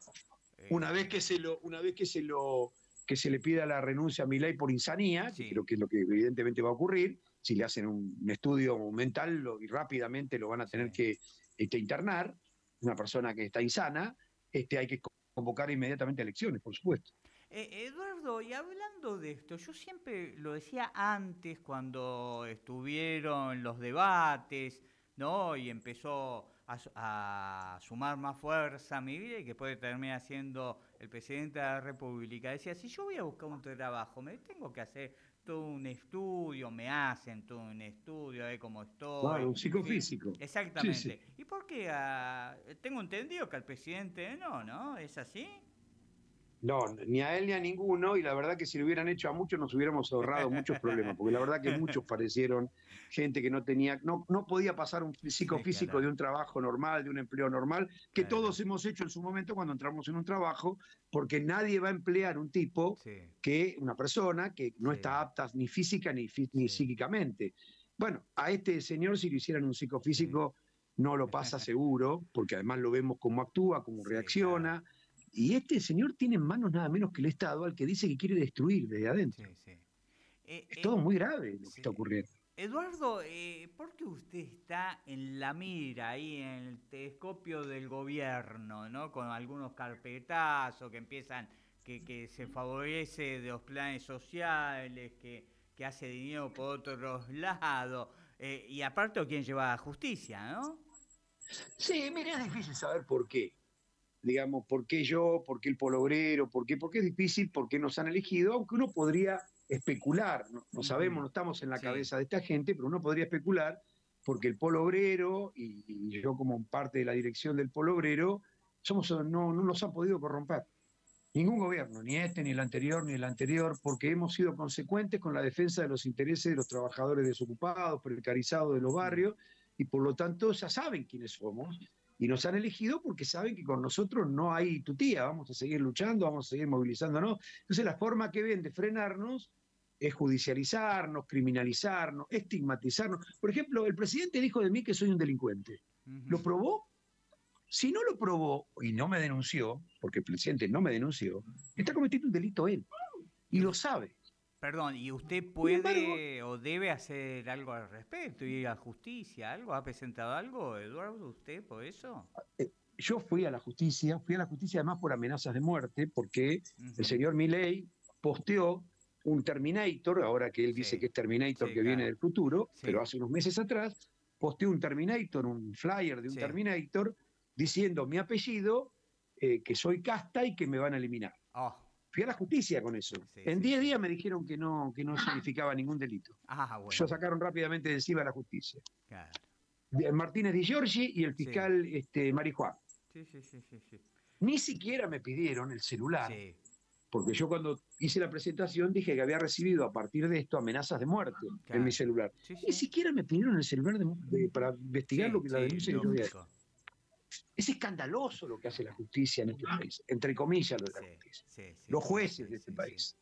Eh, una vez que se lo, una vez que se lo que se le pida la renuncia a Milay por insanía, que que es lo que evidentemente va a ocurrir, si le hacen un, estudio mental y rápidamente lo van a tener que este, internar, una persona que está insana, este, hay que convocar inmediatamente elecciones, por supuesto. Eh, Eduardo, y hablando de esto, yo siempre lo decía antes cuando estuvieron los debates, ¿no? Y empezó a, sumar más fuerza a mi vida y que puede terminar siendo el presidente de la República. Decía, si yo voy a buscar un trabajo, me tengo que hacer todo un estudio, me hacen todo un estudio de cómo estoy. Claro, un psicofísico. exactamente. ¿Y por qué? tengo entendido que al presidente no, ¿no? ¿Es así? No, ni a él ni a ninguno, y la verdad que si lo hubieran hecho a muchos nos hubiéramos ahorrado muchos problemas, porque la verdad que muchos parecieron gente que no tenía, no, podía pasar un psicofísico de un trabajo normal, de un empleo normal, que todos hemos hecho en su momento cuando entramos en un trabajo, porque nadie va a emplear un tipo que, una persona que no está apta ni física ni, psíquicamente. Bueno, a este señor si lo hicieran un psicofísico no lo pasa seguro, porque además lo vemos cómo actúa, cómo reacciona. Y este señor tiene en manos nada menos que el Estado al que dice que quiere destruir desde adentro. Sí, sí. Eh, es todo eh, muy grave lo que está ocurriendo. Eduardo, eh, ¿por qué usted está en la mira, ahí en el telescopio del gobierno, ¿no? con algunos carpetazos que empiezan, que, se favorece de los planes sociales, que, hace dinero por otros lados, y aparte quién lleva a justicia, ¿no? Sí, mira, es difícil saber por qué digamos, ¿por qué yo? ¿Por qué el polo obrero? ¿Por qué? Porque es difícil, ¿Por qué nos han elegido, aunque uno podría especular, no, sabemos, no estamos en la cabeza de esta gente, pero uno podría especular porque el polo obrero y, yo como parte de la dirección del polo obrero somos, no, no nos han podido corromper. Ningún gobierno, ni este, ni el anterior, ni el anterior, porque hemos sido consecuentes con la defensa de los intereses de los trabajadores desocupados, precarizados de los barrios, y por lo tanto ya saben quiénes somos, y nos han elegido porque saben que con nosotros no hay tutía, vamos a seguir luchando, vamos a seguir movilizándonos. Entonces la forma que ven de frenarnos es judicializarnos, criminalizarnos, estigmatizarnos. Por ejemplo, el presidente dijo de mí que soy un delincuente. ¿Lo probó? Si no lo probó y no me denunció, porque el presidente no me denunció, está cometiendo un delito él. Y lo sabe. Perdón, ¿y usted puede o debe hacer algo al respecto? y a justicia? ¿Algo? ¿Ha presentado algo, Eduardo, usted por eso? Eh, yo fui a la justicia, fui a la justicia además por amenazas de muerte, porque el señor Milei posteó un Terminator, ahora que él dice que es Terminator que viene del futuro, pero hace unos meses atrás, posteó un Terminator, un flyer de un Terminator, diciendo mi apellido, eh, que soy casta y que me van a eliminar. Oh fui a la justicia con eso. en 10 días me dijeron que no, que no ah. significaba ningún delito. Ah, sacaron rápidamente de encima la justicia. Martínez Di Giorgi y el fiscal este, Marijuán. Ni siquiera me pidieron el celular. Porque yo cuando hice la presentación dije que había recibido a partir de esto amenazas de muerte en mi celular. Ni siquiera me pidieron el celular para investigar lo que la denuncia que es escandaloso lo que hace la justicia en este ah. país, entre comillas lo de la justicia, los jueces de este país.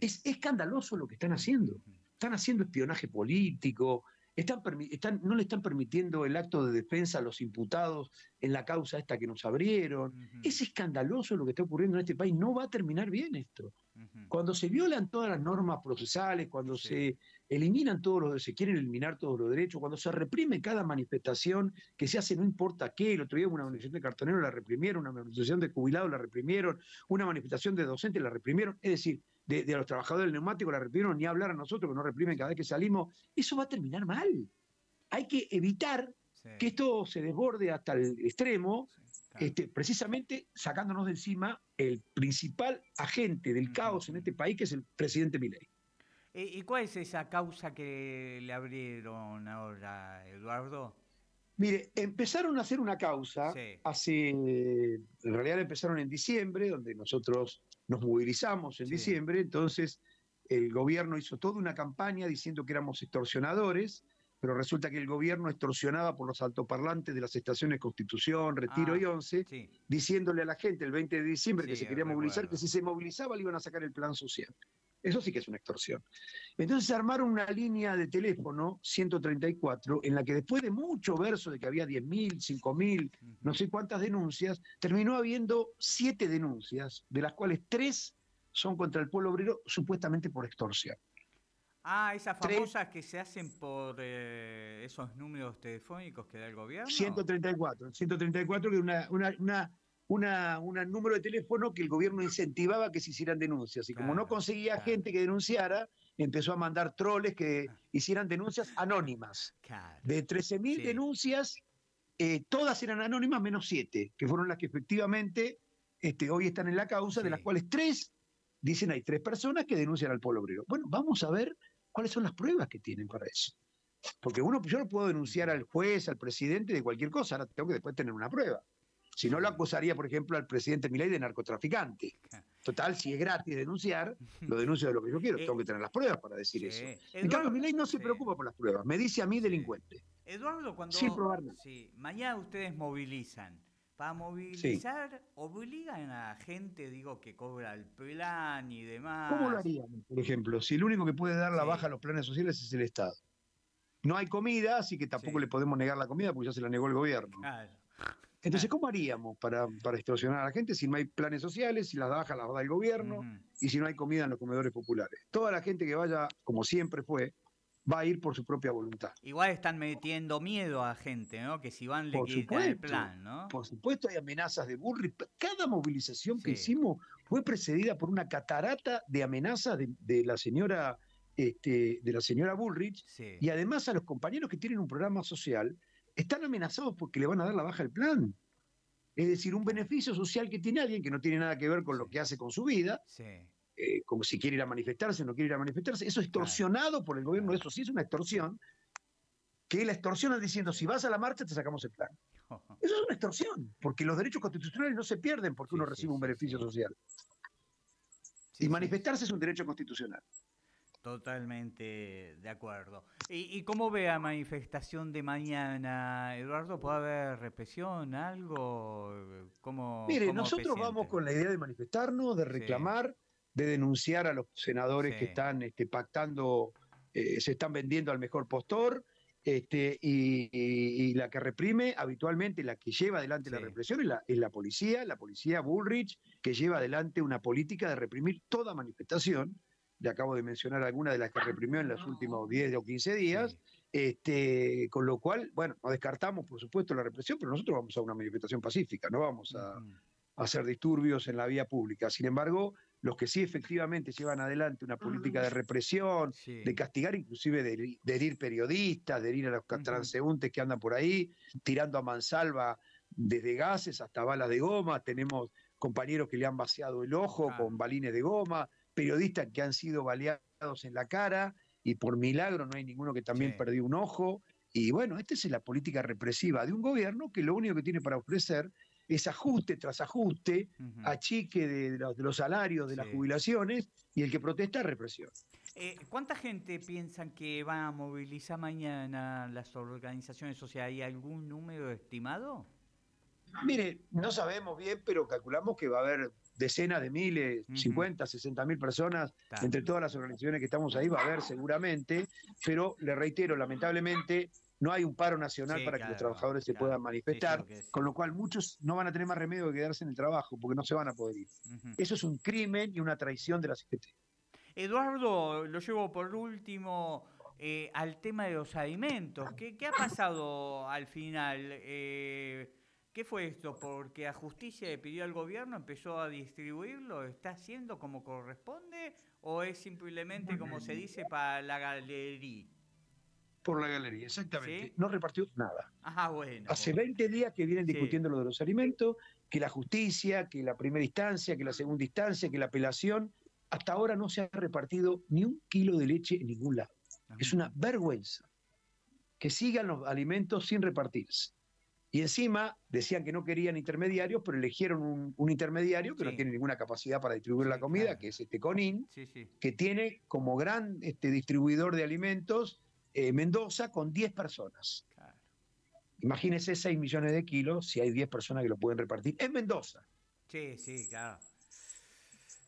Es escandaloso lo que están haciendo. Están haciendo espionaje político, están, no le están permitiendo el acto de defensa a los imputados en la causa esta que nos abrieron. Es escandaloso lo que está ocurriendo en este país, no va a terminar bien esto. Cuando se violan todas las normas procesales, cuando se eliminan todos los, se quieren eliminar todos los derechos, cuando se reprime cada manifestación que se hace, no importa qué, el otro día una manifestación de cartoneros la reprimieron, una manifestación de jubilados la reprimieron, una manifestación de docentes la reprimieron, es decir, de, los trabajadores del neumático la reprimieron, ni hablar a nosotros que nos reprimen cada vez que salimos, eso va a terminar mal. Hay que evitar que esto se desborde hasta el extremo, este, precisamente sacándonos de encima el principal agente del caos en este país, que es el presidente Milei. Eh, ¿Y cuál es esa causa que le abrieron ahora, Eduardo? Mire, empezaron a hacer una causa en realidad empezaron en diciembre, donde nosotros nos movilizamos en diciembre, entonces el gobierno hizo toda una campaña diciendo que éramos extorsionadores, pero resulta que el gobierno extorsionaba por los altoparlantes de las estaciones Constitución, Retiro ah, y Once, diciéndole a la gente el 20 de diciembre que se quería movilizar, que si se movilizaba le iban a sacar el plan social. Eso sí que es una extorsión. Entonces armaron una línea de teléfono 134 en la que después de mucho verso de que había 10.000, 5.000, no sé cuántas denuncias, terminó habiendo siete denuncias, de las cuales tres son contra el pueblo obrero supuestamente por extorsión. Ah, esas famosas que se hacen por eh, esos números telefónicos que da el gobierno. 134, 134 que una un número de teléfono que el gobierno incentivaba que se hicieran denuncias. Y como no conseguía gente que denunciara, empezó a mandar troles que hicieran denuncias anónimas. De 13.000 denuncias, eh, todas eran anónimas menos 7, que fueron las que efectivamente este, hoy están en la causa, de las cuales 3 dicen hay 3 personas que denuncian al pueblo obrero. Bueno, vamos a ver cuáles son las pruebas que tienen para eso. Porque uno, yo no puedo denunciar al juez, al presidente de cualquier cosa, ahora tengo que después tener una prueba. Si no, lo acusaría, por ejemplo, al presidente Milay de narcotraficante. Total, si es gratis denunciar, lo denuncio de lo que yo quiero. Eh, Tengo que tener las pruebas para decir eso. En no se preocupa por las pruebas. Me dice a mí delincuente. Eduardo, cuando... Sin mañana ustedes movilizan. Para movilizar, obligan a gente, digo, que cobra el plan y demás. ¿Cómo lo harían, por ejemplo? Si el único que puede dar la baja a los planes sociales es el Estado. No hay comida, así que tampoco le podemos negar la comida porque ya se la negó el gobierno. Claro. Entonces, ¿cómo haríamos para, para extorsionar a la gente si no hay planes sociales, si las bajas las da el gobierno y si no hay comida en los comedores populares? Toda la gente que vaya, como siempre fue, va a ir por su propia voluntad. Igual están metiendo miedo a la gente, ¿no? Que si van le quitan el plan, ¿no? Por supuesto hay amenazas de Bullrich. Cada movilización que hicimos fue precedida por una catarata de amenazas de, la señora este, de la señora Bullrich y además a los compañeros que tienen un programa social están amenazados porque le van a dar la baja al plan. Es decir, un beneficio social que tiene alguien que no tiene nada que ver con lo que hace con su vida, eh, como si quiere ir a manifestarse, no quiere ir a manifestarse, eso es extorsionado por el gobierno, eso sí es una extorsión, que la extorsionan diciendo, si vas a la marcha te sacamos el plan. Eso es una extorsión, porque los derechos constitucionales no se pierden porque uno recibe un beneficio social. y manifestarse es un derecho constitucional. Totalmente de acuerdo. ¿Y, cómo ve la manifestación de mañana, Eduardo? ¿Puede haber represión, algo? Mire, nosotros vamos con la idea de manifestarnos, de reclamar, de denunciar a los senadores que están este, pactando, eh, se están vendiendo al mejor postor, este, y, la que reprime habitualmente, la que lleva adelante la represión es la policía, la policía Bullrich, que lleva adelante una política de reprimir toda manifestación le acabo de mencionar algunas de las que ah, reprimió en los últimos 10 o 15 días, este, con lo cual, bueno, no descartamos, por supuesto, la represión, pero nosotros vamos a una manifestación pacífica, no vamos a, hacer disturbios en la vía pública. Sin embargo, los que sí efectivamente llevan adelante una ah, política de represión, de castigar, inclusive de, herir periodistas, de herir a los transeúntes que andan por ahí, tirando a mansalva desde gases hasta balas de goma. Tenemos compañeros que le han vaciado el ojo con balines de goma periodistas que han sido baleados en la cara y por milagro no hay ninguno que también perdió un ojo. Y bueno, esta es la política represiva de un gobierno que lo único que tiene para ofrecer es ajuste tras ajuste, achique de los, salarios, de las jubilaciones, y el que protesta, represión. Eh, ¿Cuánta gente piensan que va a movilizar mañana las organizaciones? sociales ¿hay algún número estimado? Mire, no sabemos bien, pero calculamos que va a haber decenas de miles, 50, 60 mil personas, entre todas las organizaciones que estamos ahí, va a haber seguramente, pero le reitero, lamentablemente no hay un paro nacional para que los trabajadores se puedan manifestar, con lo cual muchos no van a tener más remedio que quedarse en el trabajo, porque no se van a poder ir. Eso es un crimen y una traición de la CGT. Eduardo, lo llevo por último eh, al tema de los alimentos. ¿Qué, ha pasado al final? Eh, ¿Qué fue esto? ¿Porque a justicia le pidió al gobierno, empezó a distribuirlo? ¿Está haciendo como corresponde? ¿O es simplemente, como se dice, para la galería? Por la galería, exactamente. No repartió nada. Ah, bueno. Hace 20 días que vienen discutiendo lo de los alimentos, que la justicia, que la primera instancia, que la segunda instancia, que la apelación. Hasta ahora no se ha repartido ni un kilo de leche en ningún lado. Es una vergüenza que sigan los alimentos sin repartirse. Y encima decían que no querían intermediarios, pero eligieron un, intermediario que no tiene ninguna capacidad para distribuir la comida, que es este Conin, que tiene como gran este, distribuidor de alimentos eh, Mendoza con 10 personas. Imagínese Imagínense 6 millones de kilos si hay 10 personas que lo pueden repartir en Mendoza. Sí, sí, claro.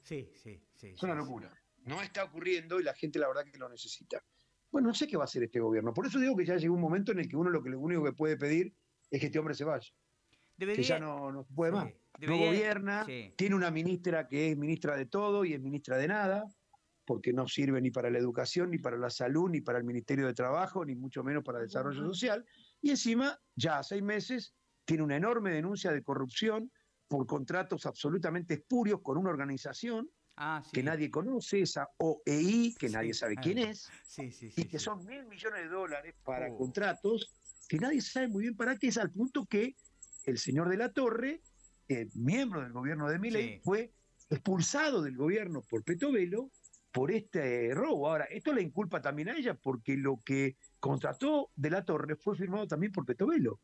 Sí, sí, sí. Es una locura. No está ocurriendo y la gente la verdad que lo necesita. Bueno, no sé qué va a hacer este gobierno. Por eso digo que ya llegó un momento en el que uno lo que lo único que puede pedir es que este hombre se vaya. que ya no, puede más. no gobierna, tiene una ministra que es ministra de todo y es ministra de nada, porque no sirve ni para la educación, ni para la salud, ni para el Ministerio de Trabajo, ni mucho menos para el desarrollo social. Y encima, ya a seis meses, tiene una enorme denuncia de corrupción por contratos absolutamente espurios con una organización ah, que nadie conoce, esa OEI, que nadie sabe ah. quién es, y que son mil millones de dólares para oh. contratos que nadie sabe muy bien para qué es, al punto que el señor de la Torre, eh, miembro del gobierno de Milei, fue expulsado del gobierno por Petovelo por este eh, robo. Ahora, esto le inculpa también a ella, porque lo que contrató de la Torre fue firmado también por Petovelo.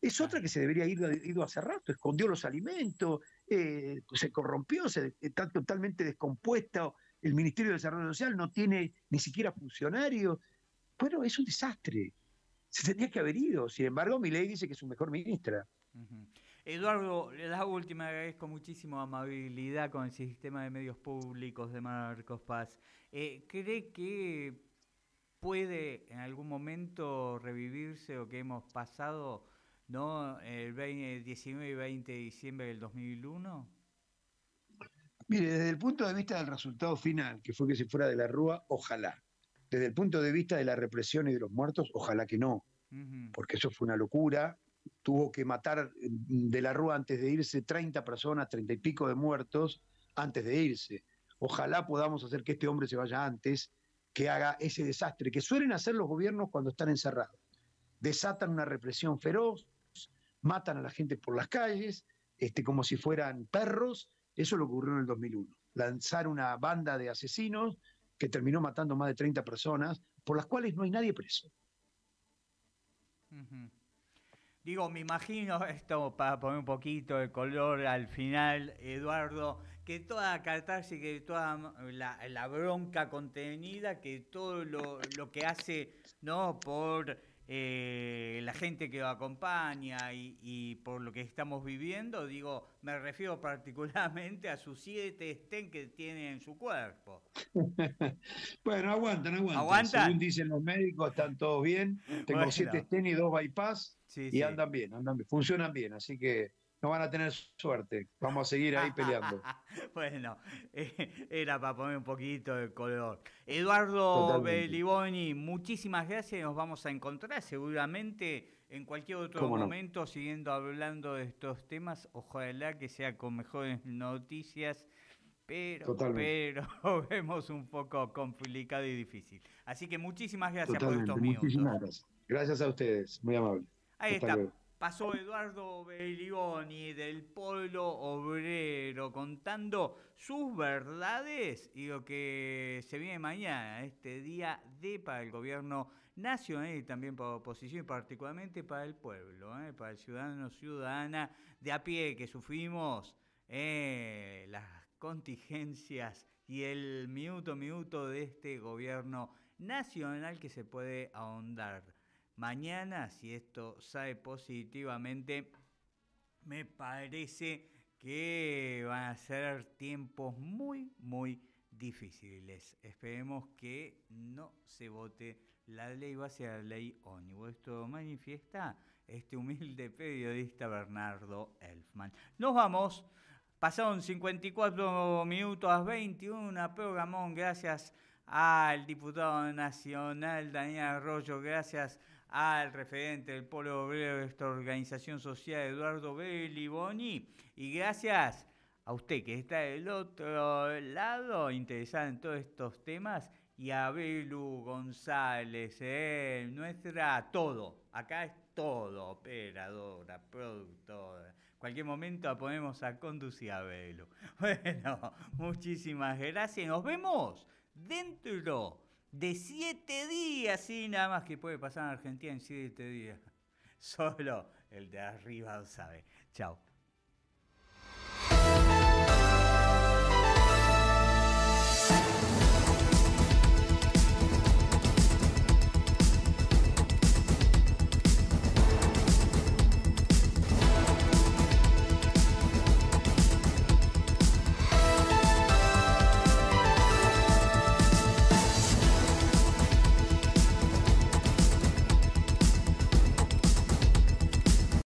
Es otra que se debería ir ido hace rato, escondió los alimentos, eh, pues se corrompió, se, está totalmente descompuesta, el Ministerio de Desarrollo Social no tiene ni siquiera funcionarios. Bueno, es un desastre se tendría que haber ido. Sin embargo, mi ley dice que es su mejor ministra. Eduardo, la última, agradezco muchísimo amabilidad con el sistema de medios públicos de Marcos Paz. Eh, ¿Cree que puede en algún momento revivirse lo que hemos pasado ¿no? el 19 y 20 de diciembre del 2001? Mire, desde el punto de vista del resultado final, que fue que se fuera de la Rúa, ojalá. Desde el punto de vista de la represión y de los muertos, ojalá que no, porque eso fue una locura. Tuvo que matar mm, de la Rúa antes de irse 30 personas, 30 y pico de muertos antes de irse. Ojalá podamos hacer que este hombre se vaya antes, que haga ese desastre que suelen hacer los gobiernos cuando están encerrados. Desatan una represión feroz, matan a la gente por las calles, este, como si fueran perros. Eso lo ocurrió en el 2001. Lanzar una banda de asesinos que terminó matando más de 30 personas, por las cuales no hay nadie preso. Digo, me imagino esto para poner un poquito de color al final, Eduardo, que toda la catarsis, que toda la, bronca contenida, que todo lo, que hace no por eh, la gente que lo acompaña y, por lo que estamos viviendo, digo, me refiero particularmente a sus siete estén que tiene en su cuerpo. bueno, aguantan, aguantan, aguanta Según dicen los médicos, están todos bien. Tengo siete estén y dos bypass y andan bien, andan bien, funcionan bien, así que no van a tener suerte. Vamos a seguir ahí peleando. bueno, eh, era para poner un poquito de color. Eduardo Beliboni, muchísimas gracias. Nos vamos a encontrar seguramente en cualquier otro momento siguiendo hablando de estos temas. Ojalá que sea con mejores noticias. Pero, pero vemos un poco complicado y difícil. Así que muchísimas gracias por estos minutos. Muchísimas gracias. a ustedes, muy amable. Ahí está pasó Eduardo Belioni del pueblo Obrero contando sus verdades y lo que se viene mañana, este día de para el gobierno nacional y también para la oposición y particularmente para el pueblo, ¿eh? para el ciudadano ciudadana de a pie que sufrimos eh, las contingencias y el minuto minuto de este gobierno nacional que se puede ahondar Mañana, si esto sale positivamente, me parece que van a ser tiempos muy, muy difíciles. Esperemos que no se vote la ley va a ser la ley Ónibus. Esto manifiesta este humilde periodista Bernardo Elfman. Nos vamos. Pasaron 54 minutos a 21 programón. Gracias al diputado nacional Daniel Arroyo. Gracias al referente del Polo Obrero de esta organización social, Eduardo Boni Y gracias a usted que está del otro lado, interesado en todos estos temas, y a Belu González, eh, nuestra todo. Acá es todo, operadora, productora. Cualquier momento ponemos a conducir a Belu. Bueno, muchísimas gracias. Nos vemos dentro de siete días, sí, nada más que puede pasar en Argentina en siete días. Solo el de arriba sabe. Chao.